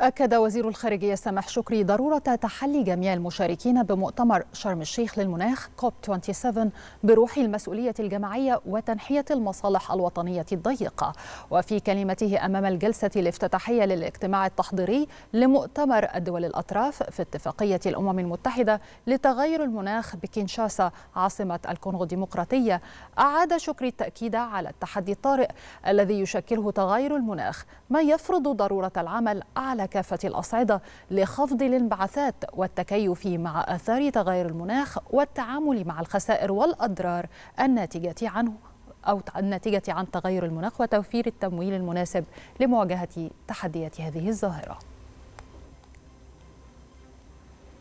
أكد وزير الخارجية سامح شكري ضرورة تحلي جميع المشاركين بمؤتمر شرم الشيخ للمناخ كوب 27 بروح المسؤولية الجماعية وتنحية المصالح الوطنية الضيقة وفي كلمته أمام الجلسة الافتتاحية للاجتماع التحضيري لمؤتمر الدول الأطراف في اتفاقية الأمم المتحدة لتغير المناخ بكينشاسا عاصمة الكونغو الديمقراطية أعاد شكري التأكيد على التحدي الطارئ الذي يشكله تغير المناخ ما يفرض ضرورة العمل على كافة الأصعدة لخفض الانبعاثات والتكيف مع آثار تغير المناخ والتعامل مع الخسائر والأضرار الناتجة عنه أو الناتجة عن تغير المناخ وتوفير التمويل المناسب لمواجهة تحديات هذه الظاهرة